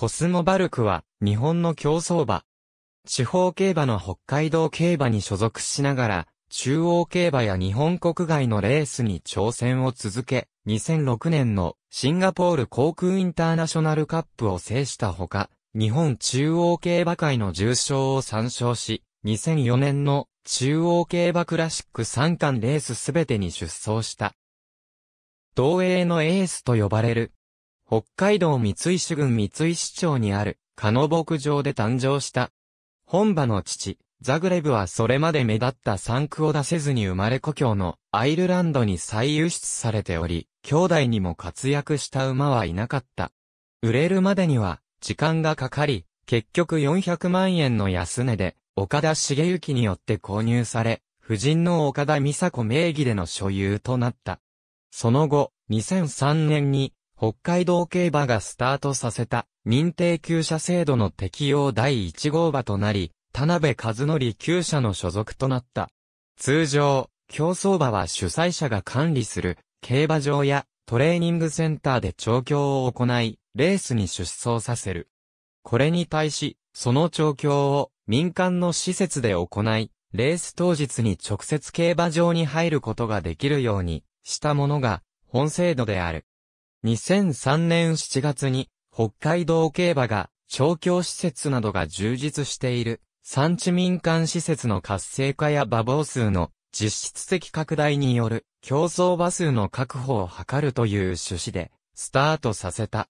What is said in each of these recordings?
コスモバルクは、日本の競走馬。地方競馬の北海道競馬に所属しながら、中央競馬や日本国外のレースに挑戦を続け、2006年のシンガポール航空インターナショナルカップを制したほか、日本中央競馬会の重賞を参照し、2004年の中央競馬クラシック3冠レースすべてに出走した。同英のエースと呼ばれる北海道三井市郡三井市町にある、鹿野牧場で誕生した。本場の父、ザグレブはそれまで目立った産区を出せずに生まれ故郷のアイルランドに再輸出されており、兄弟にも活躍した馬はいなかった。売れるまでには時間がかかり、結局400万円の安値で岡田茂之によって購入され、夫人の岡田美佐子名義での所有となった。その後、2003年に北海道競馬がスタートさせた認定厩舎制度の適用第1号馬となり、田辺和則厩舎の所属となった。通常、競走馬は主催者が管理する競馬場やトレーニングセンターで調教を行い、レースに出走させる。これに対し、その調教を民間の施設で行い、レース当日に直接競馬場に入ることができるようにしたものが本制度である。2003年7月に、北海道競馬が、商業施設などが充実している、産地民間施設の活性化や馬房数の実質的拡大による競争馬数の確保を図るという趣旨でスタートさせた。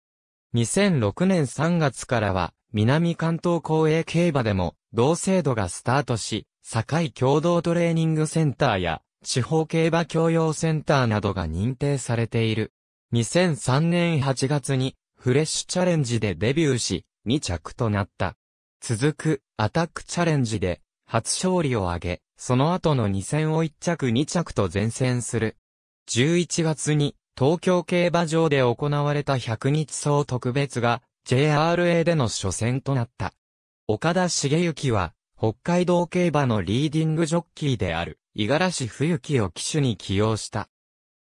2006年3月からは南関東公営競馬でも同制度がスタートし、堺共同トレーニングセンターや地方競馬教養センターなどが認定されている。2003年8月に、フレッシュチャレンジでデビューし、2着となった。続く、アタックチャレンジで、初勝利を挙げ、その後の2戦を1着2着と前線する。11月に、東京競馬場で行われた100日走特別が、JRA での初戦となった。岡田茂之は、北海道競馬のリーディングジョッキーである、五十嵐冬樹を騎手に起用した。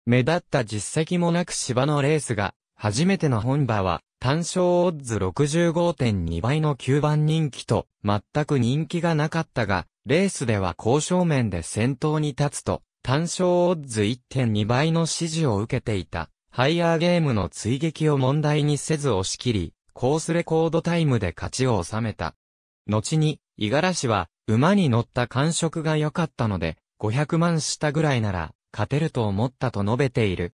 目立った実績もなく芝のレースが、初めての本場は、単勝オッズ65.2倍の9番人気と、全く人気がなかったが、レースでは交渉面で先頭に立つと、単勝オッズ1.2倍の支持を受けていた、ハイヤーゲームの追撃を問題にせず押し切り、コースレコードタイムで勝ちを収めた。後に、五十嵐は、馬に乗った感触が良かったので、500万したぐらいなら、勝てると思ったと述べている。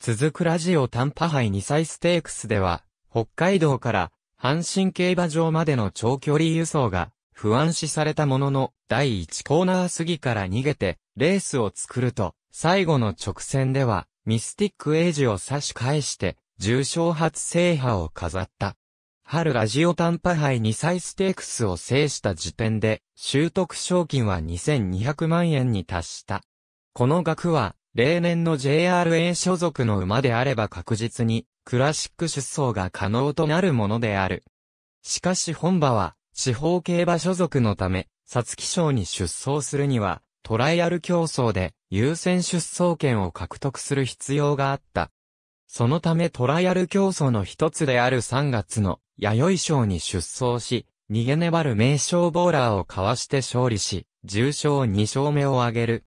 続くラジオ短波杯2歳ステークスでは、北海道から阪神競馬場までの長距離輸送が不安視されたものの、第1コーナー過ぎから逃げて、レースを作ると、最後の直線では、ミスティックエイジを差し返して、重賞初制覇を飾った。春ラジオ短波杯2歳ステークスを制した時点で、習得賞金は2200万円に達した。この額は、例年の JRA 所属の馬であれば確実に、クラシック出走が可能となるものである。しかし本馬は、地方競馬所属のため、皐月賞に出走するには、トライアル競争で優先出走権を獲得する必要があった。そのためトライアル競争の一つである3月の弥生賞に出走し、逃げ粘る名勝ボーラーをかわして勝利し、重賞2勝目を挙げる。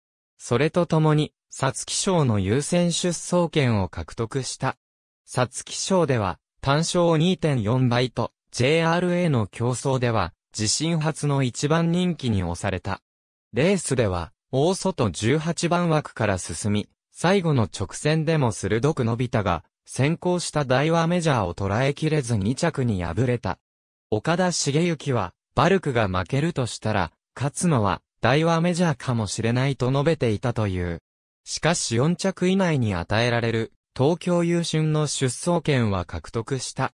それとともに、皐月賞の優先出走権を獲得した。皐月賞では、単勝2.4倍と、JRA の競争では、自身初の一番人気に押された。レースでは、大外18番枠から進み、最後の直線でも鋭く伸びたが、先行した大和メジャーを捉えきれず2着に敗れた。岡田茂之は、バルクが負けるとしたら、勝つのは、大はメジャーかもしれないと述べていたという。しかし4着以内に与えられる、東京優春の出走権は獲得した。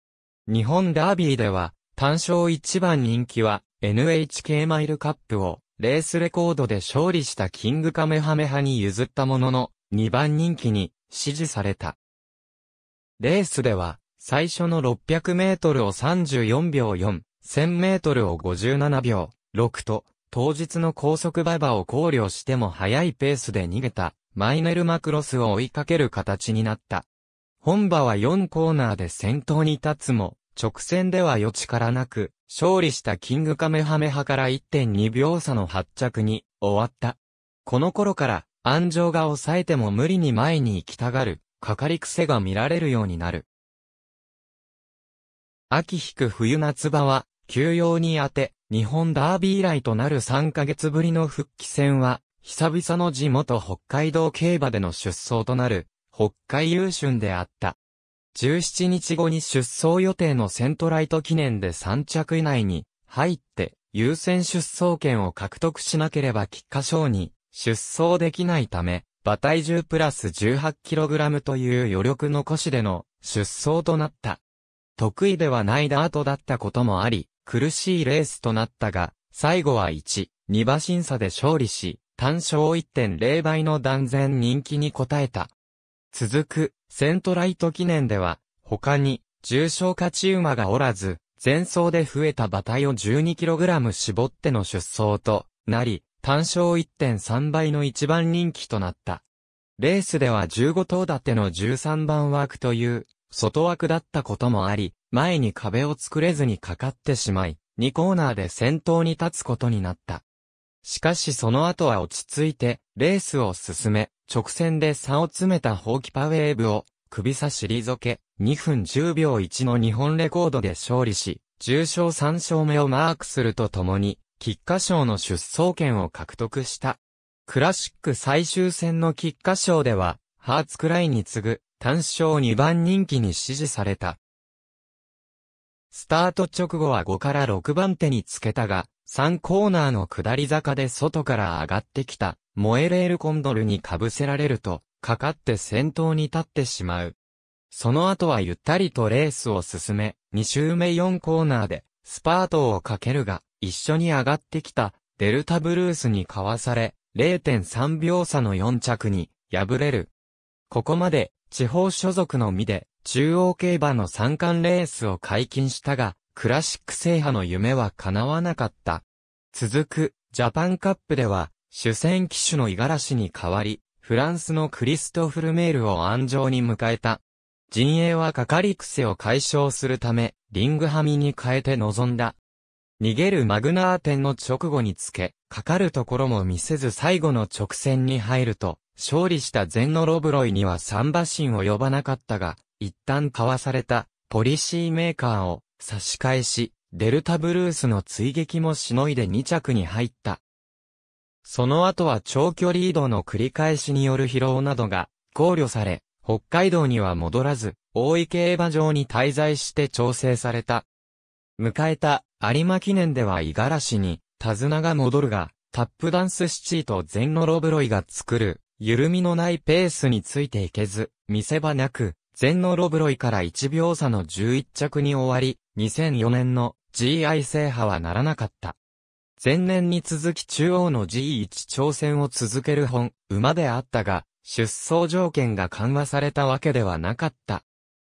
日本ダービーでは、単勝一番人気は、NHK マイルカップを、レースレコードで勝利したキングカメハメハに譲ったものの、2番人気に、支持された。レースでは、最初の600メートルを34秒4、1000メートルを57秒6と、当日の高速馬場を考慮しても速いペースで逃げた、マイネルマクロスを追いかける形になった。本場は4コーナーで先頭に立つも、直線では余地からなく、勝利したキングカメハメハから1.2秒差の発着に終わった。この頃から、安城が抑えても無理に前に行きたがる、かかり癖が見られるようになる。秋引く冬夏場は、休養に当て、日本ダービー以来となる3ヶ月ぶりの復帰戦は、久々の地元北海道競馬での出走となる、北海優春であった。17日後に出走予定のセントライト記念で3着以内に入って優先出走権を獲得しなければ菊花賞に出走できないため、馬体重プラス 18kg という余力残しでの出走となった。得意ではないダートだったこともあり、苦しいレースとなったが、最後は1、2馬審査で勝利し、単勝1.0倍の断然人気に応えた。続く、セントライト記念では、他に、重症勝ち馬がおらず、前走で増えた馬体を 12kg 絞っての出走となり、単勝1.3倍の一番人気となった。レースでは15頭立ての13番枠という外枠だったこともあり、前に壁を作れずにかかってしまい、2コーナーで先頭に立つことになった。しかしその後は落ち着いて、レースを進め、直線で差を詰めたホーキパウェーブを、首差しりぞけ、2分10秒1の日本レコードで勝利し、重賞3勝目をマークするとともに、菊花賞の出走権を獲得した。クラシック最終戦の菊花賞では、ハーツクライに次ぐ、単勝2番人気に支持された。スタート直後は5から6番手につけたが、3コーナーの下り坂で外から上がってきた、モエレールコンドルに被せられると、かかって先頭に立ってしまう。その後はゆったりとレースを進め、2周目4コーナーで、スパートをかけるが、一緒に上がってきた、デルタブルースにかわされ、0.3秒差の4着に、敗れる。ここまで、地方所属のみで、中央競馬の三冠レースを解禁したが、クラシック制覇の夢は叶わなかった。続く、ジャパンカップでは、主戦機種の五十嵐に代わり、フランスのクリストフルメールを安城に迎えた。陣営はかかり癖を解消するため、リングハミに変えて臨んだ。逃げるマグナーテンの直後につけ、かかるところも見せず最後の直線に入ると、勝利した全ノロブロイには三馬身を呼ばなかったが、一旦交わされたポリシーメーカーを差し返し、デルタブルースの追撃もしのいで二着に入った。その後は長距離移動の繰り返しによる疲労などが考慮され、北海道には戻らず、大池競馬場に滞在して調整された。迎えた有馬記念では五十嵐に手綱が戻るが、タップダンスシチーと全ノロブロイが作る緩みのないペースについていけず、見せ場なく、前のロブロイから1秒差の11着に終わり、2004年の GI 制覇はならなかった。前年に続き中央の G1 挑戦を続ける本、馬であったが、出走条件が緩和されたわけではなかった。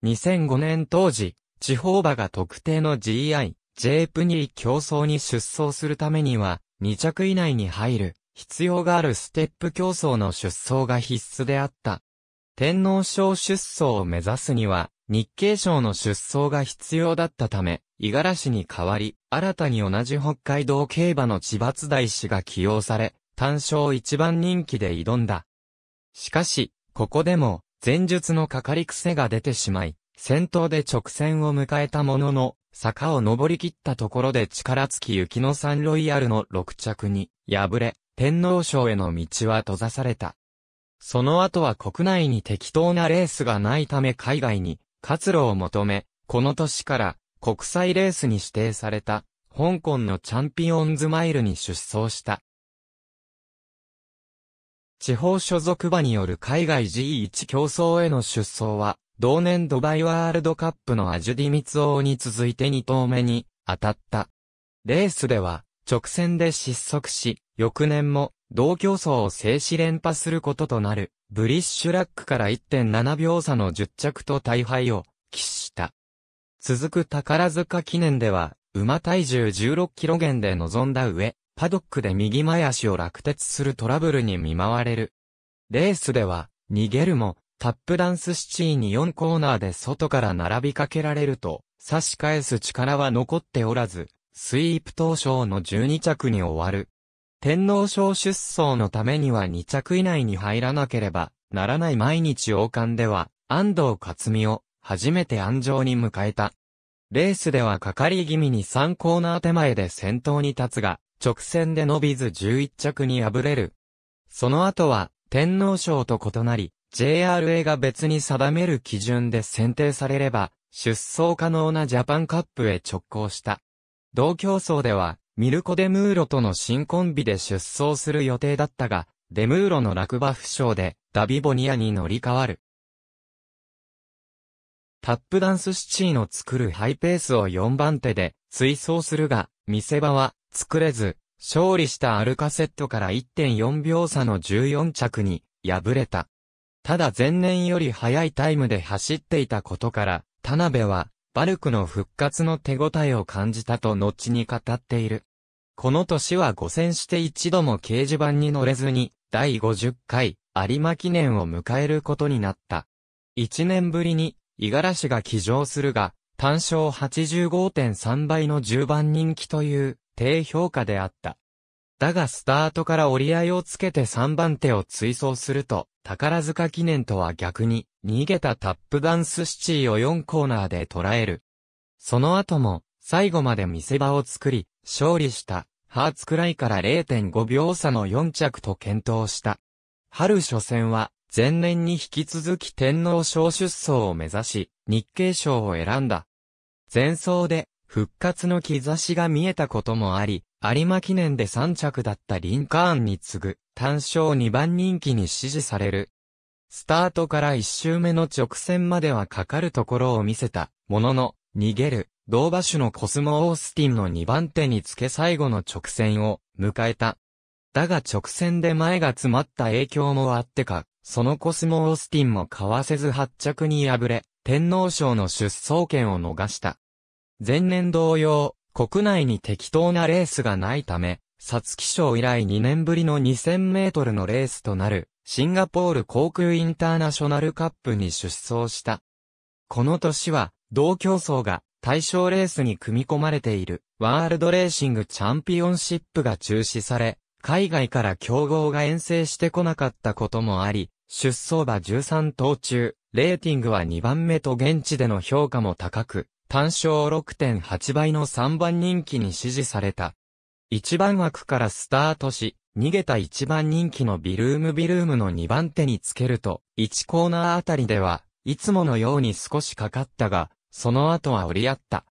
2005年当時、地方馬が特定の GI、J プに競争に出走するためには、2着以内に入る必要があるステップ競争の出走が必須であった。天皇賞出走を目指すには、日経賞の出走が必要だったため、五十嵐に代わり、新たに同じ北海道競馬の千葉津大氏が起用され、単勝一番人気で挑んだ。しかし、ここでも、前述のかかり癖が出てしまい、先頭で直線を迎えたものの、坂を登り切ったところで力尽き雪の山ロイヤルの6着に敗れ、天皇賞への道は閉ざされた。その後は国内に適当なレースがないため海外に活路を求め、この年から国際レースに指定された香港のチャンピオンズマイルに出走した。地方所属馬による海外 G1 競争への出走は、同年ドバイワールドカップのアジュディミツオに続いて2頭目に当たった。レースでは、直線で失速し、翌年も、同競争を制止連覇することとなる、ブリッシュラックから1.7秒差の10着と大敗を、喫した。続く宝塚記念では、馬体重16キロ減で臨んだ上、パドックで右前足を落鉄するトラブルに見舞われる。レースでは、逃げるも、タップダンスシチーに4コーナーで外から並びかけられると、差し返す力は残っておらず、スイープ当賞の12着に終わる。天皇賞出走のためには2着以内に入らなければならない毎日王冠では、安藤克美を初めて安城に迎えた。レースではかかり気味に3コーナー手前で先頭に立つが、直線で伸びず11着に敗れる。その後は、天皇賞と異なり、JRA が別に定める基準で選定されれば、出走可能なジャパンカップへ直行した。同競争では、ミルコ・デ・ムーロとの新コンビで出走する予定だったが、デムーロの落馬負傷で、ダビボニアに乗り換わる。タップダンスシチーの作るハイペースを4番手で追走するが、見せ場は作れず、勝利したアルカセットから1.4秒差の14着に敗れた。ただ前年より早いタイムで走っていたことから、田辺はバルクの復活の手応えを感じたと後に語っている。この年は5戦して一度も掲示板に乗れずに、第50回有馬記念を迎えることになった。1年ぶりに、五十嵐が騎乗するが、単勝85.3倍の10番人気という低評価であった。だがスタートから折り合いをつけて3番手を追走すると、宝塚記念とは逆に、逃げたタップダンスシチーを4コーナーで捉える。その後も、最後まで見せ場を作り、勝利した、ハーツくらいから0.5秒差の4着と検討した。春初戦は、前年に引き続き天皇賞出走を目指し、日経賞を選んだ。前走で、復活の兆しが見えたこともあり、有馬記念で3着だったリンカーンに次ぐ、単勝2番人気に支持される。スタートから1周目の直線まではかかるところを見せた、ものの、逃げる、同馬種のコスモ・オースティンの2番手につけ最後の直線を迎えた。だが直線で前が詰まった影響もあってか、そのコスモ・オースティンもかわせず発着に敗れ、天皇賞の出走権を逃した。前年同様、国内に適当なレースがないため、サツキ賞以来2年ぶりの2000メートルのレースとなる、シンガポール航空インターナショナルカップに出走した。この年は、同競争が対象レースに組み込まれているワールドレーシングチャンピオンシップが中止され、海外から競合が遠征してこなかったこともあり、出走馬13頭中、レーティングは2番目と現地での評価も高く、単勝6.8倍の3番人気に支持された。1番枠からスタートし、逃げた1番人気のビルームビルームの2番手につけると、1コーナーあたりでは、いつものように少しかかったが、その後は折り合った。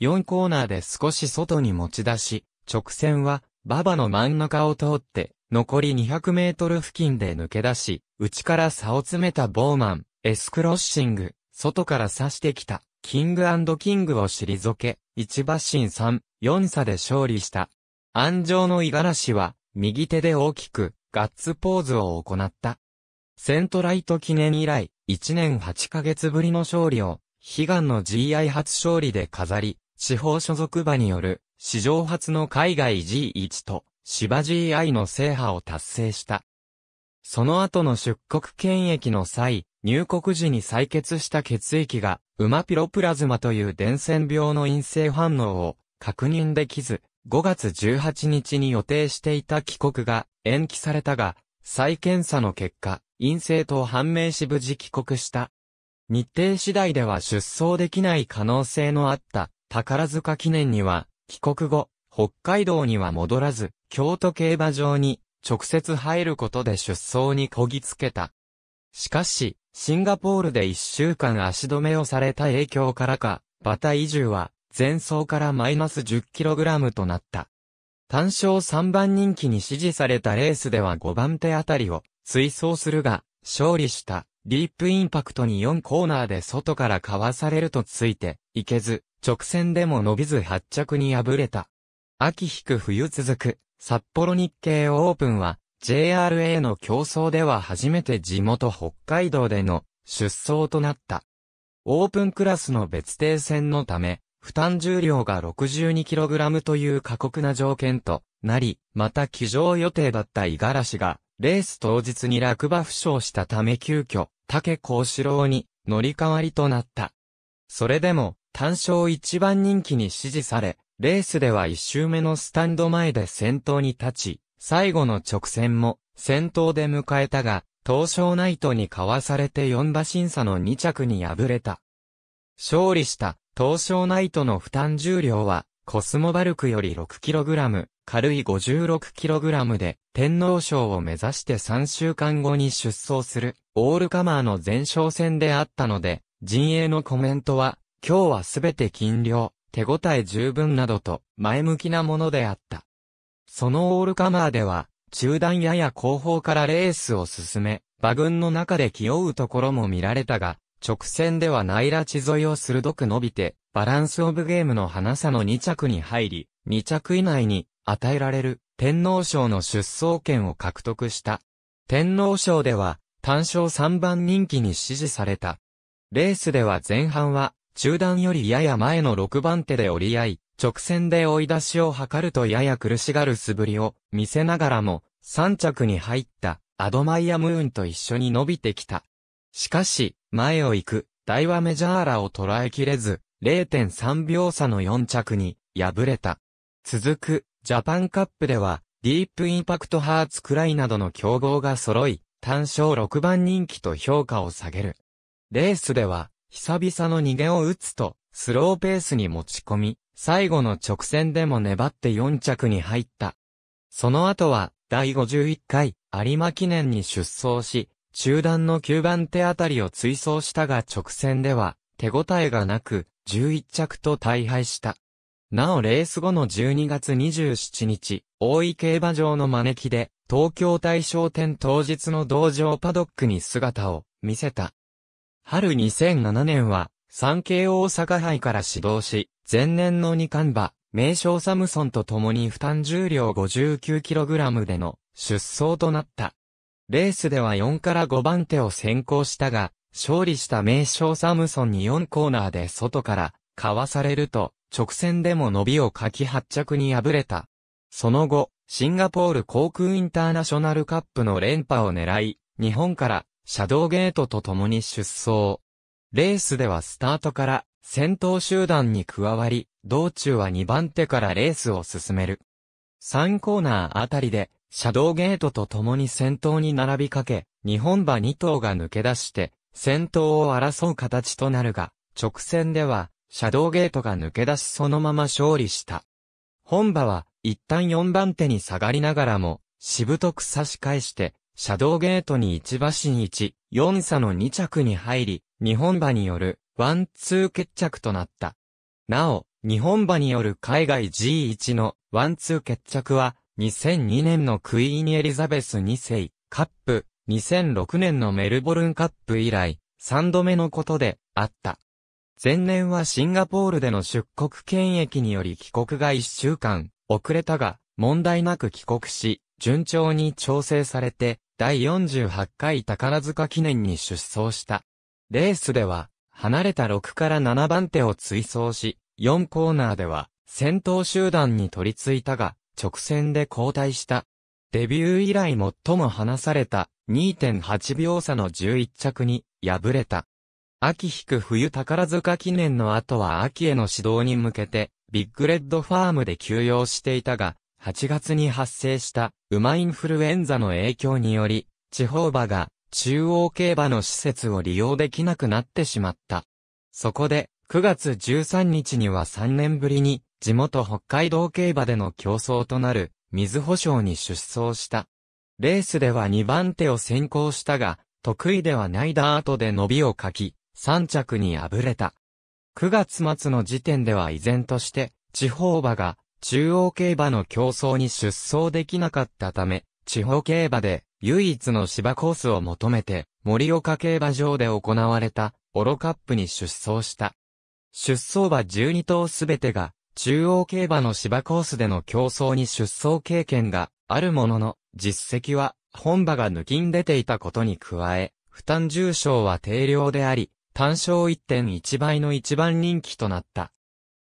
4コーナーで少し外に持ち出し、直線は、馬場の真ん中を通って、残り200メートル付近で抜け出し、内から差を詰めたボーマン、エスクロッシング、外から差してきた。キングキングを退け、一馬身3、4差で勝利した。安城の五十嵐は、右手で大きく、ガッツポーズを行った。セントライト記念以来、1年8ヶ月ぶりの勝利を、悲願の GI 初勝利で飾り、地方所属馬による、史上初の海外 G1 と、芝 GI の制覇を達成した。その後の出国検疫の際、入国時に採血した血液が、馬ピロプラズマという伝染病の陰性反応を確認できず、5月18日に予定していた帰国が延期されたが、再検査の結果、陰性と判明し無事帰国した。日程次第では出走できない可能性のあった宝塚記念には、帰国後、北海道には戻らず、京都競馬場に直接入ることで出走にこぎつけた。しかし、シンガポールで一週間足止めをされた影響からか、バタ移住は、前走からマイナス 10kg となった。単勝3番人気に支持されたレースでは5番手あたりを追走するが、勝利したディープインパクトに4コーナーで外からかわされるとついて、いけず、直線でも伸びず発着に敗れた。秋引く冬続く、札幌日経オープンは、JRA の競争では初めて地元北海道での出走となった。オープンクラスの別定戦のため、負担重量が 62kg という過酷な条件となり、また騎乗予定だった五十嵐が、レース当日に落馬負傷したため急遽、竹幸四郎に乗り換わりとなった。それでも、単勝一番人気に支持され、レースでは一周目のスタンド前で先頭に立ち、最後の直線も先頭で迎えたが、東証ナイトにかわされて4馬審査の2着に敗れた。勝利した東証ナイトの負担重量は、コスモバルクより 6kg、軽い 56kg で、天皇賞を目指して3週間後に出走する、オールカマーの前哨戦であったので、陣営のコメントは、今日はすべて禁量、手応え十分などと、前向きなものであった。そのオールカマーでは、中段やや後方からレースを進め、馬群の中で気負うところも見られたが、直線では内ラ地沿いを鋭く伸びて、バランスオブゲームの花さの2着に入り、2着以内に与えられる天皇賞の出走権を獲得した。天皇賞では単勝3番人気に支持された。レースでは前半は中段よりやや前の6番手で折り合い、直線で追い出しを図るとやや苦しがる素振りを見せながらも、3着に入ったアドマイアムーンと一緒に伸びてきた。しかし、前を行く大和メジャーラを捉えきれず、0.3秒差の4着に敗れた。続くジャパンカップでは、ディープインパクトハーツくらいなどの競合が揃い、単勝6番人気と評価を下げる。レースでは、久々の逃げを打つと、スローペースに持ち込み、最後の直線でも粘って4着に入った。その後は、第51回、有馬記念に出走し、中段の9番手あたりを追走したが直線では、手応えがなく、11着と大敗した。なおレース後の12月27日、大井競馬場の招きで、東京大賞典当日の道場パドックに姿を見せた。春2007年は、産経大阪杯から始動し、前年の二冠馬、名称サムソンと共に負担重量 59kg での出走となった。レースでは4から5番手を先行したが、勝利した名称サムソンに4コーナーで外からかわされると、直線でも伸びをかき発着に敗れた。その後、シンガポール航空インターナショナルカップの連覇を狙い、日本からシャドウゲートと共に出走。レースではスタートから先頭集団に加わり、道中は2番手からレースを進める。3コーナーあたりで、シャドウゲートと共に先頭に並びかけ、日本馬2頭が抜け出して、先頭を争う形となるが、直線では、シャドウゲートが抜け出しそのまま勝利した。本馬は、一旦4番手に下がりながらも、しぶとく差し返して、シャドウゲートに1馬身1、4差の2着に入り、日本馬によるワンツー決着となった。なお、日本馬による海外 G1 のワンツー決着は、2002年のクイーンエリザベス2世カップ、2006年のメルボルンカップ以来、3度目のことであった。前年はシンガポールでの出国検疫により帰国が1週間遅れたが、問題なく帰国し、順調に調整されて、第48回宝塚記念に出走した。レースでは、離れた6から7番手を追走し、4コーナーでは、先頭集団に取り付いたが、直線で交代した。デビュー以来最も離された2.8秒差の11着に敗れた。秋引く冬宝塚記念の後は秋への指導に向けてビッグレッドファームで休養していたが、8月に発生した馬インフルエンザの影響により、地方馬が中央競馬の施設を利用できなくなってしまった。そこで、9月13日には3年ぶりに、地元北海道競馬での競争となる、水保賞に出走した。レースでは2番手を先行したが、得意ではないダートで伸びをかき、3着に敗れた。9月末の時点では依然として、地方馬が中央競馬の競争に出走できなかったため、地方競馬で唯一の芝コースを求めて、森岡競馬場で行われた、オロカップに出走した。出走馬12頭すべてが、中央競馬の芝コースでの競争に出走経験があるものの、実績は本馬が抜きん出ていたことに加え、負担重賞は定量であり、単勝1.1倍の一番人気となった。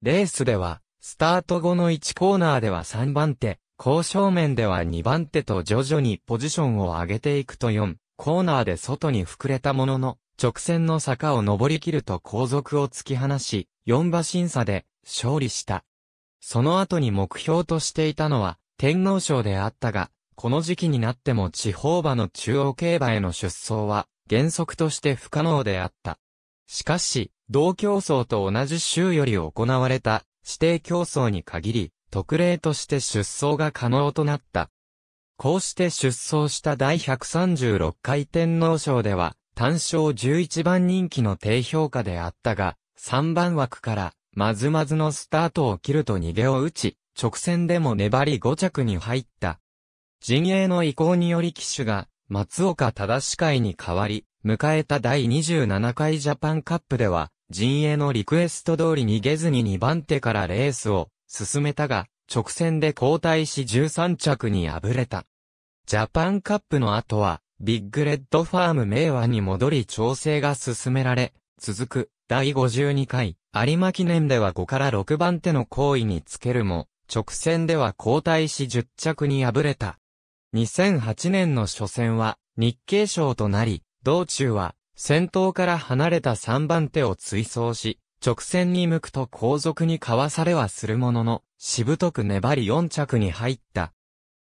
レースでは、スタート後の1コーナーでは3番手、交渉面では2番手と徐々にポジションを上げていくと4、コーナーで外に膨れたものの、直線の坂を登り切ると後続を突き放し、4馬審査で勝利した。その後に目標としていたのは天皇賞であったが、この時期になっても地方馬の中央競馬への出走は原則として不可能であった。しかし、同競争と同じ週より行われた指定競争に限り、特例として出走が可能となった。こうして出走した第136回天皇賞では、単勝11番人気の低評価であったが、3番枠から、まずまずのスタートを切ると逃げを打ち、直線でも粘り5着に入った。陣営の意向により騎手が、松岡忠司会に代わり、迎えた第27回ジャパンカップでは、陣営のリクエスト通り逃げずに2番手からレースを進めたが、直線で交代し13着に敗れた。ジャパンカップの後は、ビッグレッドファーム名和に戻り調整が進められ、続く第52回有馬記念では5から6番手の行為につけるも、直線では交代し10着に敗れた。2008年の初戦は日経賞となり、道中は先頭から離れた3番手を追走し、直線に向くと後続にかわされはするものの、しぶとく粘り4着に入った。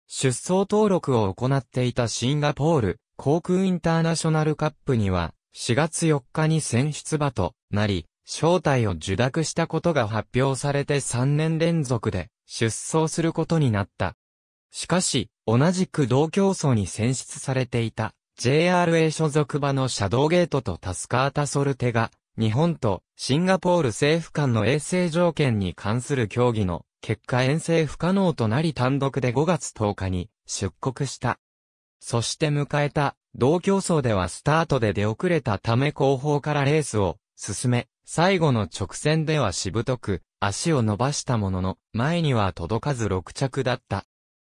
出走登録を行っていたシンガポール航空インターナショナルカップには4月4日に選出馬となり、招待を受諾したことが発表されて3年連続で出走することになった。しかし、同じく同競争に選出されていた JRA 所属場のシャドーゲートとタスカータソルテが、日本とシンガポール政府間の衛生条件に関する協議の結果遠征不可能となり単独で5月10日に出国した。そして迎えた同競争ではスタートで出遅れたため後方からレースを進め、最後の直線ではしぶとく足を伸ばしたものの前には届かず6着だった。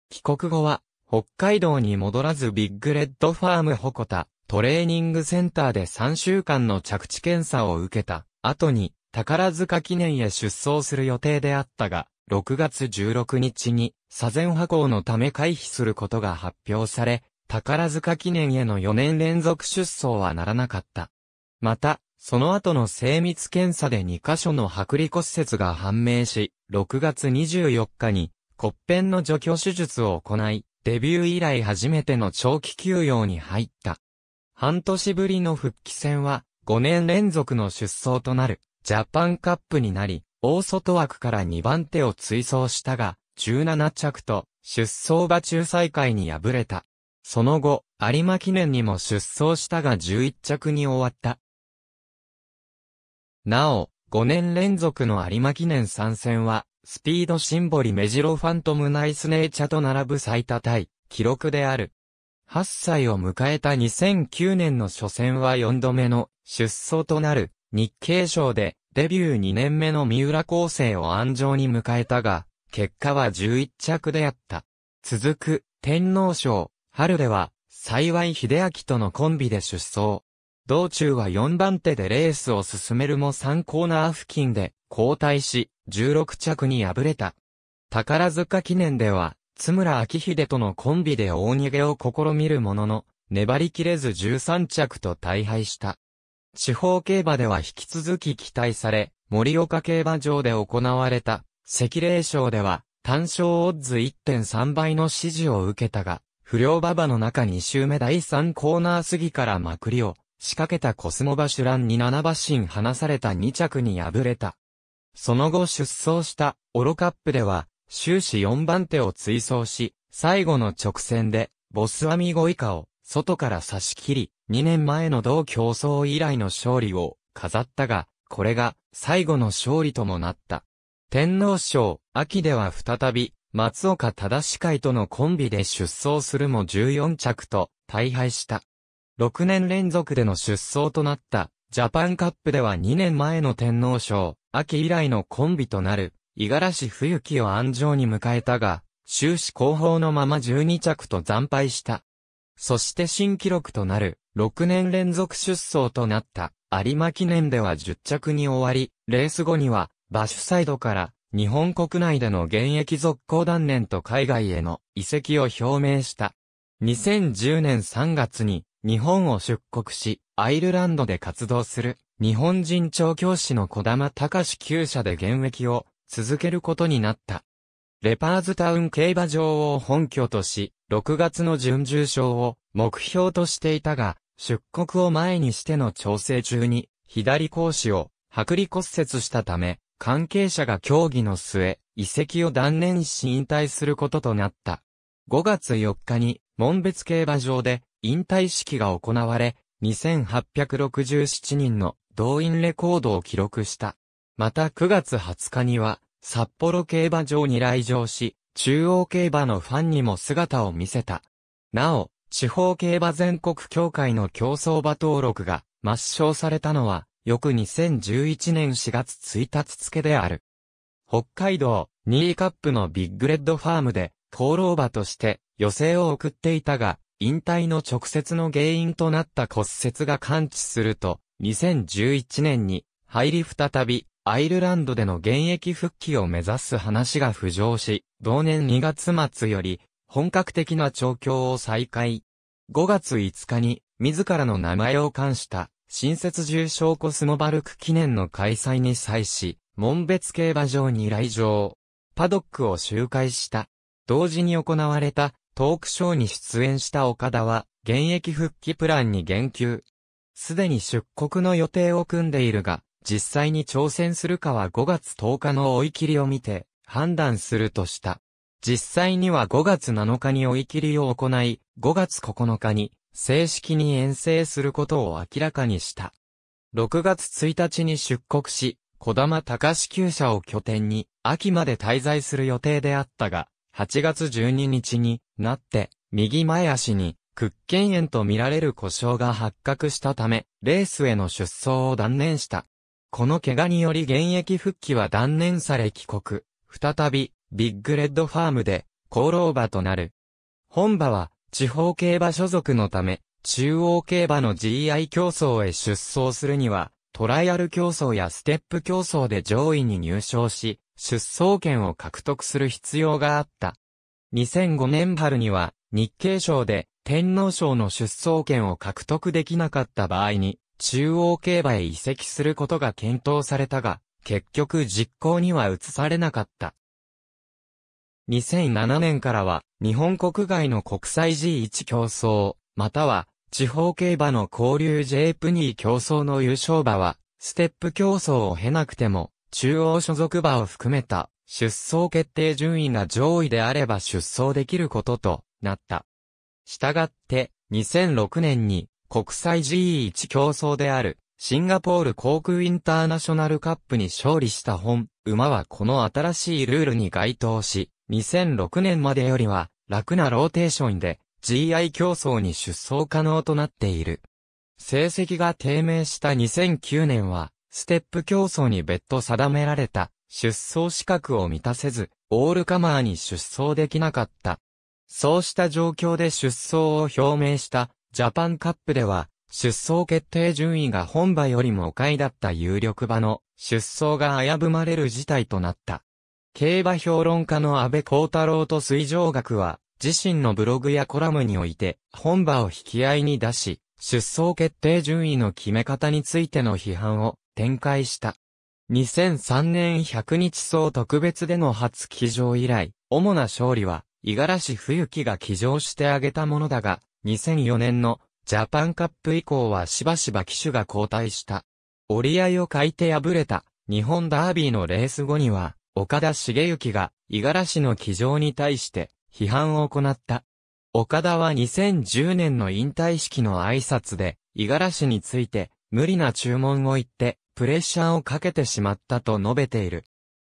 帰国後は北海道に戻らずビッグレッドファームホコタトレーニングセンターで3週間の着地検査を受けた後に宝塚記念へ出走する予定であったが、6月16日に左前破行のため回避することが発表され、宝塚記念への4年連続出走はならなかった。また、その後の精密検査で2箇所の剥離骨折が判明し、6月24日に、骨片の除去手術を行い、デビュー以来初めての長期休養に入った。半年ぶりの復帰戦は、5年連続の出走となる、ジャパンカップになり、大外枠から2番手を追走したが、17着と、出走馬中最下に敗れた。その後、有馬記念にも出走したが11着に終わった。なお、5年連続の有馬記念参戦は、スピードシンボリメジロファントムナイスネーチャと並ぶ最多タイ、記録である。8歳を迎えた2009年の初戦は4度目の出走となる日経賞でデビュー2年目の三浦高生を安城に迎えたが、結果は11着であった。続く天皇賞、春では幸い秀明とのコンビで出走。道中は4番手でレースを進めるも3コーナー付近で交代し、16着に敗れた。宝塚記念では、津村明秀とのコンビで大逃げを試みるものの、粘りきれず13着と大敗した。地方競馬では引き続き期待され、森岡競馬場で行われた、赤霊賞では、単勝オッズ1.3倍の支持を受けたが、不良馬場の中2周目第3コーナー過ぎからまくりを仕掛けたコスモバシュランに7馬身離された2着に敗れた。その後出走したオロカップでは終始4番手を追走し、最後の直線でボスアミゴ以下を外から差し切り、2年前の同競争以来の勝利を飾ったが、これが最後の勝利ともなった。天皇賞、秋では再び、松岡忠司会とのコンビで出走するも14着と、大敗した。6年連続での出走となった、ジャパンカップでは2年前の天皇賞、秋以来のコンビとなる、五十嵐冬樹を安城に迎えたが、終始後方のまま12着と惨敗した。そして新記録となる、6年連続出走となった、有馬記念では10着に終わり、レース後には、バシュサイドから、日本国内での現役続行断念と海外への移籍を表明した。2010年3月に、日本を出国し、アイルランドで活動する、日本人調教師の小玉隆旧社で現役を続けることになった。レパーズタウン競馬場を本拠とし、6月の準重賞を目標としていたが、出国を前にしての調整中に、左講師を剥離骨折したため、関係者が協議の末、遺跡を断念し引退することとなった。5月4日に、門別競馬場で、引退式が行われ、2867人の動員レコードを記録した。また9月20日には、札幌競馬場に来場し、中央競馬のファンにも姿を見せた。なお、地方競馬全国協会の競争馬登録が抹消されたのは、翌2011年4月1日付である。北海道、ニーカップのビッグレッドファームで、灯籠馬として、予選を送っていたが、引退の直接の原因となった骨折が感知すると、2011年に入り再びアイルランドでの現役復帰を目指す話が浮上し、同年2月末より本格的な調教を再開。5月5日に自らの名前を冠した新設重賞コスモバルク記念の開催に際し、門別競馬場に来場。パドックを周回した。同時に行われたトークショーに出演した岡田は、現役復帰プランに言及。すでに出国の予定を組んでいるが、実際に挑戦するかは5月10日の追い切りを見て、判断するとした。実際には5月7日に追い切りを行い、5月9日に正式に遠征することを明らかにした。6月1日に出国し、小玉高志厩舎を拠点に、秋まで滞在する予定であったが、8月12日になって、右前足に、屈腱炎と見られる故障が発覚したため、レースへの出走を断念した。この怪我により現役復帰は断念され帰国。再び、ビッグレッドファームで、功労馬となる。本馬は、地方競馬所属のため、中央競馬の GI 競争へ出走するには、トライアル競争やステップ競争で上位に入賞し、出走権を獲得する必要があった。2005年春には日経賞で天皇賞の出走権を獲得できなかった場合に中央競馬へ移籍することが検討されたが、結局実行には移されなかった。2007年からは日本国外の国際 G1 競争、または地方競馬の交流 J プニー競争の優勝馬は、ステップ競争を経なくても、中央所属馬を含めた出走決定順位が上位であれば出走できることとなった。したがって、2006年に国際 G1 競争であるシンガポール航空インターナショナルカップに勝利した本、馬はこの新しいルールに該当し、2006年までよりは楽なローテーションで GI 競争に出走可能となっている。成績が低迷した2009年はステップ競争に別途定められた出走資格を満たせず、オールカマーに出走できなかった。そうした状況で出走を表明したジャパンカップでは、出走決定順位が本場よりも下位だった有力場の出走が危ぶまれる事態となった。競馬評論家の安倍光太郎と水上学は、自身のブログやコラムにおいて、本場を引き合いに出し、出走決定順位の決め方についての批判を展開した。2003年100日総特別での初騎乗以来、主な勝利は、五十嵐冬樹が騎乗してあげたものだが、2004年のジャパンカップ以降はしばしば騎手が交代した。折り合いを欠いて敗れた日本ダービーのレース後には、岡田茂之が五十嵐の騎乗に対して批判を行った。岡田は2010年の引退式の挨拶で、五十嵐について、無理な注文を言って、プレッシャーをかけてしまったと述べている。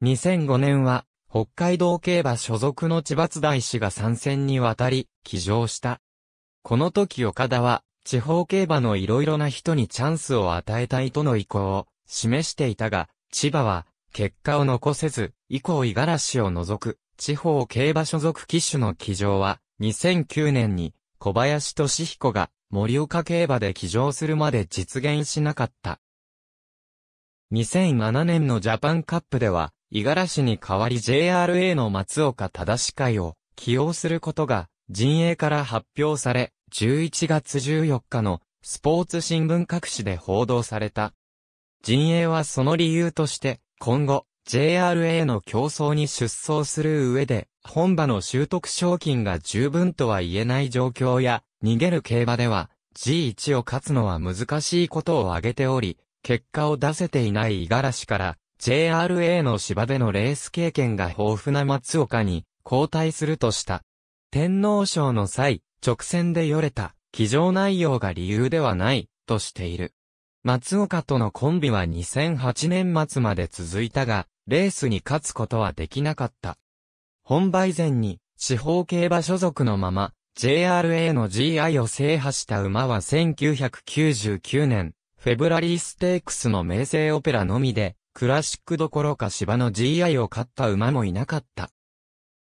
2005年は、北海道競馬所属の千葉津大氏が参戦にわたり、騎乗した。この時岡田は、地方競馬の色々な人にチャンスを与えたいとの意向を示していたが、千葉は、結果を残せず、以降五十嵐を除く、地方競馬所属騎手の騎乗は、2009年に、小林俊彦が、盛岡競馬で騎乗するまで実現しなかった。2007年のジャパンカップでは、五十嵐に代わり JRA の松岡正会を起用することが陣営から発表され、11月14日のスポーツ新聞各紙で報道された。陣営はその理由として、今後、JRA の競争に出走する上で、本場の習得賞金が十分とは言えない状況や、逃げる競馬では G1 を勝つのは難しいことを挙げており、結果を出せていない五十嵐から JRA の芝でのレース経験が豊富な松岡に交代するとした。天皇賞の際、直線でよれた、騎乗内容が理由ではない、としている。松岡とのコンビは2008年末まで続いたが、レースに勝つことはできなかった。本売前に、地方競馬所属のまま、JRA の GI を制覇した馬は1999年、フェブラリーステークスの名声オペラのみで、クラシックどころか芝の GI を勝った馬もいなかった。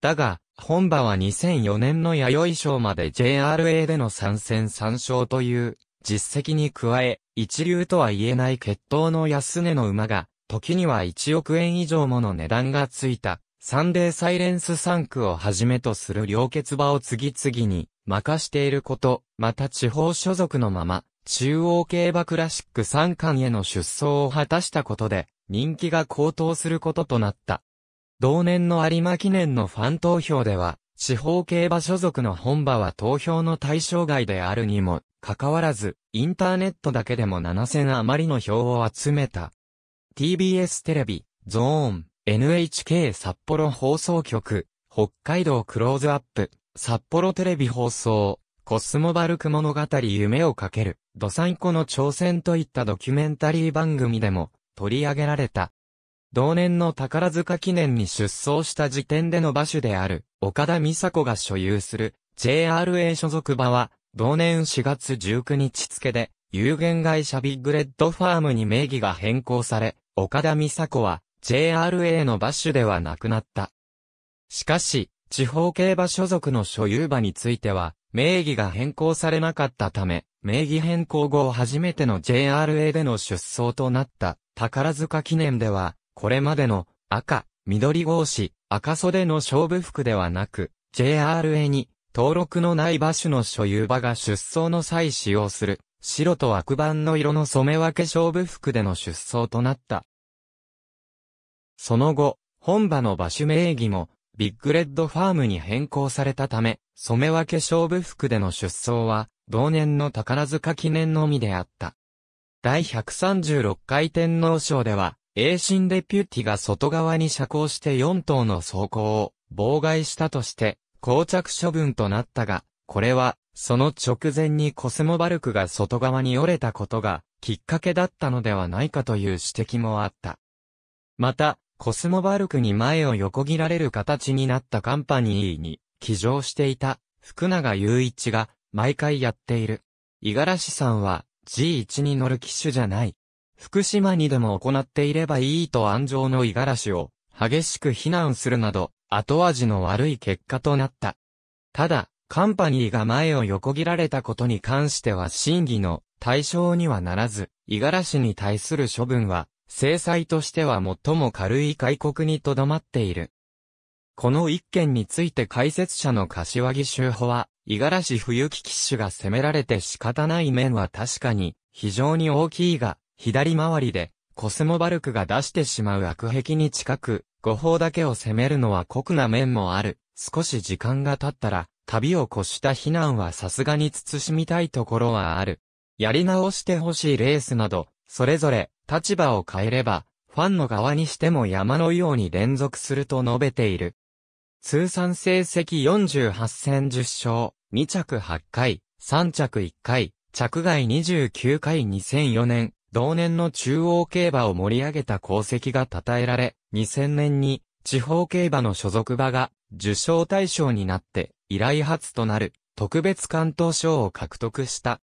だが、本馬は2004年の弥生賞まで JRA での参戦参勝という実績に加え、一流とは言えない決闘の安値の馬が、時には1億円以上もの値段がついたサンデーサイレンス3区をはじめとする両決場を次々に任していること、また地方所属のまま、中央競馬クラシック3冠への出走を果たしたことで、人気が高騰することとなった。同年の有馬記念のファン投票では、地方競馬所属の本場は投票の対象外であるにも、かかわらず、インターネットだけでも7000余りの票を集めた。TBS テレビ、ゾーン。NHK 札幌放送局、北海道クローズアップ、札幌テレビ放送、コスモバルク物語夢をかける、ドサンコの挑戦といったドキュメンタリー番組でも取り上げられた。同年の宝塚記念に出走した時点での馬主である、岡田美佐子が所有する JRA 所属馬は、同年4月19日付で、有限会社ビッグレッドファームに名義が変更され、岡田美佐子は、JRA の馬種ではなくなった。しかし、地方競馬所属の所有馬については、名義が変更されなかったため、名義変更後初めての JRA での出走となった宝塚記念では、これまでの赤、緑号子、赤袖の勝負服ではなく、JRA に登録のない馬種の所有馬が出走の際使用する、白と悪板の色の染め分け勝負服での出走となったその後、本場の場所名義も、ビッグレッドファームに変更されたため、染分け勝負服での出走は、同年の宝塚記念のみであった。第136回天皇賞では、英進デピュティが外側に遮光して4頭の走行を妨害したとして、膠着処分となったが、これは、その直前にコスモバルクが外側に折れたことが、きっかけだったのではないかという指摘もあった。また、コスモバルクに前を横切られる形になったカンパニーに、騎乗していた、福永雄一が、毎回やっている。五十嵐さんは、G1 に乗る機種じゃない。福島にでも行っていればいいと安城の五十嵐を、激しく非難するなど、後味の悪い結果となった。ただ、カンパニーが前を横切られたことに関しては審議の対象にはならず、五十嵐に対する処分は制裁としては最も軽い開国にとどまっている。この一件について解説者の柏木修保は、五十嵐冬木騎手が攻められて仕方ない面は確かに非常に大きいが、左回りでコスモバルクが出してしまう悪癖に近く、誤報だけを攻めるのは酷な面もある。少し時間が経ったら、旅を越した避難はさすがに慎みたいところはある。やり直してほしいレースなど、それぞれ立場を変えれば、ファンの側にしても山のように連続すると述べている。通算成績48戦10勝、2着8回、3着1回、着外29回2004年、同年の中央競馬を盛り上げた功績が称えられ、2000年に地方競馬の所属馬が受賞対象になって、以来初となる特別関東賞を獲得した。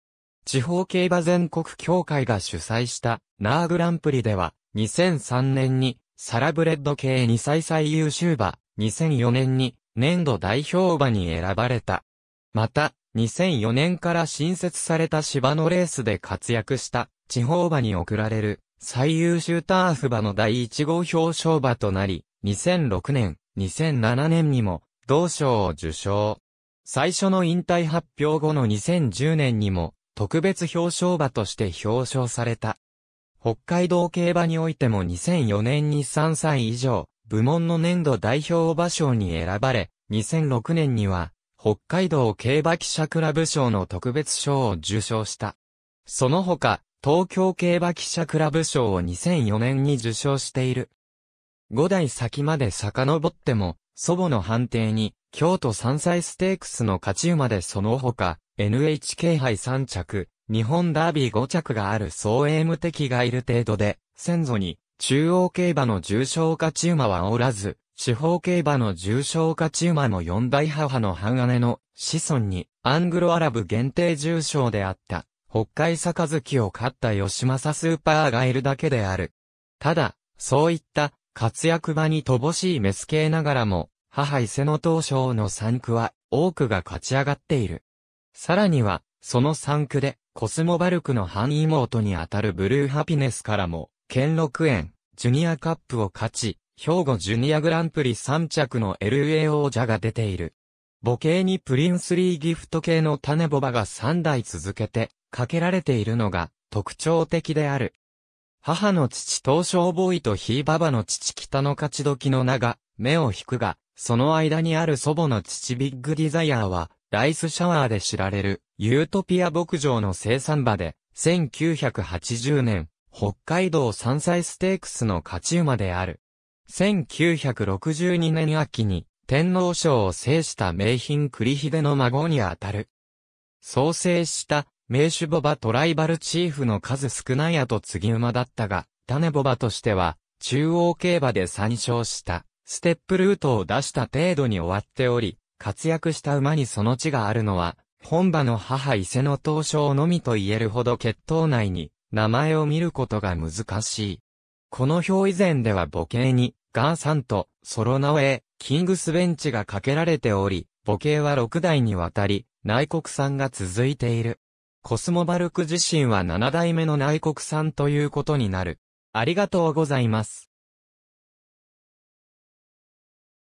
地方競馬全国協会が主催したナーグランプリでは、2003年にサラブレッド系2歳最優秀馬、2004年に年度代表馬に選ばれた。また、2004年から新設された芝のレースで活躍した地方馬に贈られる最優秀ターフ馬の第1号表彰馬となり、2006年、2007年にも同賞を受賞。最初の引退発表後の2010年にも特別表彰馬として表彰された。北海道競馬においても2004年に3歳以上、部門の年度代表馬賞に選ばれ、2006年には、北海道競馬記者クラブ賞の特別賞を受賞した。その他、東京競馬記者クラブ賞を2004年に受賞している。5代先まで遡っても、祖母の判定に、京都山菜ステークスの勝ち馬でその他、NHK 杯3着、日本ダービー5着がある総英無敵がいる程度で、先祖に、中央競馬の重賞勝ち馬はおらず、地方競馬の重賞勝ち馬も四大母の半姉の子孫に、アングロアラブ限定重賞であった、北海月を勝った吉政スーパーがいるだけである。ただ、そういった活躍場に乏しいメス系ながらも、母伊勢の東賞の3区は多くが勝ち上がっている。さらには、その3区で、コスモバルクの半妹にあたるブルーハピネスからも、兼六園、ジュニアカップを勝ち、兵庫ジュニアグランプリ3着の LA 王者が出ている。母系にプリンスリーギフト系の種ボバが3代続けて、かけられているのが特徴的である。母の父東証ボーイとひいばばの父北の勝ち時の名が、目を引くが、その間にある祖母の父ビッグディザイアーは、ライスシャワーで知られる、ユートピア牧場の生産場で、1980年、北海道山菜ステークスの勝ち馬である。1962年秋に、天皇賞を制した名品栗秀の孫にあたる。創生した、名手ボバトライバルチーフの数少ない後継ぎ馬だったが、種ボバとしては、中央競馬で参照した、ステップルートを出した程度に終わっており、活躍した馬にその地があるのは、本場の母伊勢の東証のみと言えるほど血統内に名前を見ることが難しい。この表以前では母系に、ガーサンと、ソロナウェイ、キングスベンチがかけられており、母系は6代にわたり、内国産が続いている。コスモバルク自身は7代目の内国産ということになる。ありがとうございます。